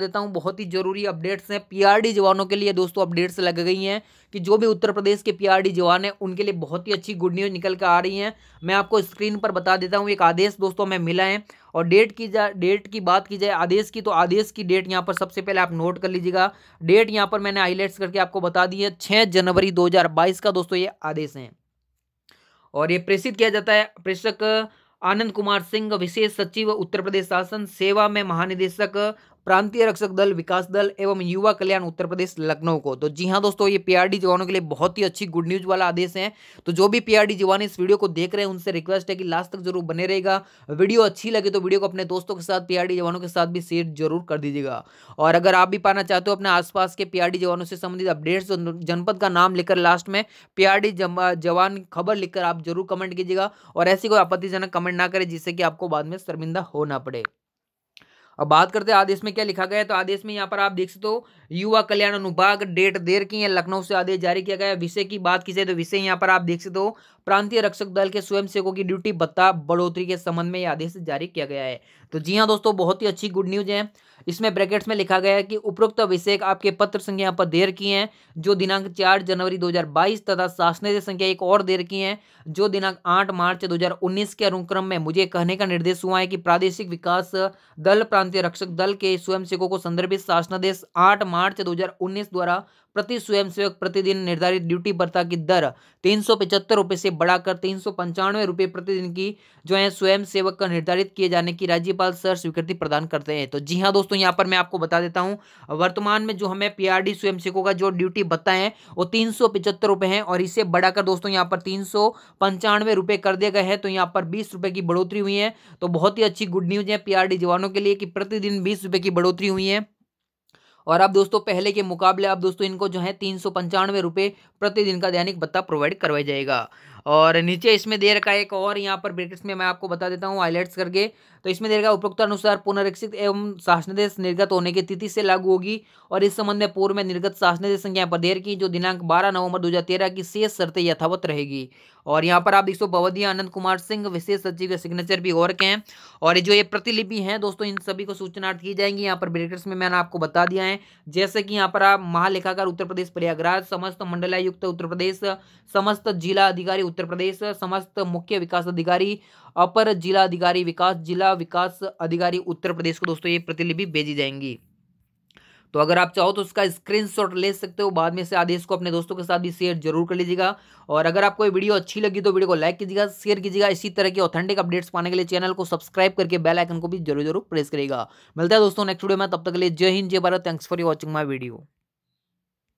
देता हूँ बहुत ही जरूरी अपडेट्स हैं पीआरडी जवानों के लिए दोस्तों अपडेट्स लग गई हैं कि जो भी उत्तर प्रदेश के पीआरडी जवान हैं उनके लिए बहुत ही अच्छी गुड न्यूज़ निकल कर आ रही हैं मैं आपको स्क्रीन पर बता देता हूँ एक आदेश दोस्तों हमें मिला है और डेट की जा डेट की बात की जाए आदेश की तो आदेश की डेट यहाँ पर सबसे पहले आप नोट कर लीजिएगा डेट यहाँ पर मैंने हाईलाइट्स करके आपको बता दी है छः जनवरी दो का दोस्तों ये आदेश हैं और ये प्रेषित किया जाता है प्रेषक आनंद कुमार सिंह विशेष सचिव उत्तर प्रदेश शासन सेवा में महानिदेशक प्रांतीय रक्षक दल विकास दल एवं युवा कल्याण उत्तर प्रदेश लखनऊ को तो जी हाँ दोस्तों ये पीआरडी जवानों के लिए बहुत ही अच्छी गुड न्यूज वाला आदेश है तो जो भी पीआरडी जवान इस वीडियो को देख रहे हैं उनसे रिक्वेस्ट है कि लास्ट तक जरूर बने रहेगा वीडियो अच्छी लगे तो वीडियो को अपने दोस्तों के साथ पीआरडी जवानों के साथ भी शेयर जरूर कर दीजिएगा और अगर आप भी पाना चाहते हो अपने आसपास के पीआरडी जवानों से संबंधित अपडेट्स तो जनपद का नाम लेकर लास्ट में पीआरडी जवान खबर लिखकर आप जरूर कमेंट कीजिएगा और ऐसी कोई आपत्तिजनक कमेंट ना करें जिससे कि आपको बाद में शर्मिंदा हो ना पड़े अब बात करते हैं आदेश में क्या लिखा गया है तो आदेश में यहाँ पर आप देख सकते हो युवा कल्याण अनुभाग डेट देर की है लखनऊ से आदेश जारी किया गया है विषय की बात की जाए तो विषय यहाँ पर आप देख सकते हो प्रांतीय रक्षक दल के स्वयंसेवकों की ड्यूटी भत्ता बढ़ोतरी के संबंध में यह आदेश जारी किया गया है तो जी हाँ दोस्तों बहुत ही अच्छी गुड न्यूज है इसमें ब्रैकेट्स में लिखा गया है कि उपरोक्त विषय आपके पत्र संख्या पर देर की है जो दिनांक चार जनवरी दो तथा शासन संख्या एक और देर की है जो दिनांक आठ मार्च दो के अनुक्रम में मुझे कहने का निर्देश हुआ है कि प्रादेशिक विकास दल प्रांत प्रांतीय रक्षक दल के स्वयंसेवकों को संदर्भित शासनादेश 8 मार्च 2019 द्वारा प्रति स्वयंसेवक प्रतिदिन निर्धारित ड्यूटी भत्ता की दर तीन सौ से बढ़ाकर तीन सौ रुपये प्रतिदिन की जो है स्वयंसेवक का निर्धारित किए जाने की राज्यपाल सर स्वीकृति प्रदान करते हैं तो जी हाँ दोस्तों यहाँ पर मैं आपको बता देता हूँ वर्तमान में जो हमें पीआरडी स्वयंसेवकों का जो ड्यूटी भत्ता है वो तीन सौ है और इसे बढ़ाकर दोस्तों यहाँ पर तीन सौ कर दिया गया है तो यहाँ पर बीस रुपये की बढ़ोतरी हुई है तो बहुत ही अच्छी गुड न्यूज है पी जवानों के लिए कि प्रतिदिन बीस रुपए की बढ़ोतरी हुई है और अब दोस्तों पहले के मुकाबले अब दोस्तों इनको जो है तीन सौ पंचानवे रुपये प्रतिदिन का दैनिक भत्ता प्रोवाइड करवाया जाएगा और नीचे इसमें दे रखा है एक और यहाँ पर ब्रेकेट्स में मैं आपको बता देता हूँ हाईलाइट्स करके तो इसमें देखा उपयुक्त अनुसार पुनरीक्षित एवं शासनादेश निर्गत होने की तिथि से लागू होगी और इस संबंध में पूर्व में निर्गत शासनादेश संख्या पर देर की जो दिनांक बारह नवंबर दो की शेष शर्तें यथावत रहेगी और यहाँ पर आप देख सो बवधिया आनंद कुमार सिंह विशेष सचिव के सिग्नेचर भी और के हैं और जो ये प्रतिलिपि हैं दोस्तों इन सभी को सूचनार्थ की जाएंगी यहाँ पर ब्रेकेट्स में मैंने आपको बता दिया है जैसे कि यहाँ पर आप महालेखाकार उत्तर प्रदेश प्रयागराज समस्त मंडलाय आयुक्त उत्तर प्रदेश समस्त जिला अधिकारी उत्तर प्रदेश समस्त मुख्य विकास अधिकारी अपर जिला अधिकारी विकास जिला विकास अधिकारी उत्तर प्रदेश को दोस्तों ये प्रतिलिपि भेजी जाएंगी तो अगर आप चाहो तो उसका स्क्रीनशॉट ले सकते हो बाद में से आदेश को अपने दोस्तों के साथ भी शेयर जरूर कर लीजिएगा और अगर आपको ये वीडियो अच्छी लगी तो वीडियो को लाइक कीजिएगा शेयर कीजिएगा इसी तरह के ऑथेंटिक अपडेट्स पाने के लिए चैनल को सब्सक्राइब करके बेल आइकन को भी जरूर जरूर प्रेस करेगा मिलता है दोस्तों नेक्स्ट वीडियो में तब तक के लिए जय हिंद जय Bharat thanks for watching my video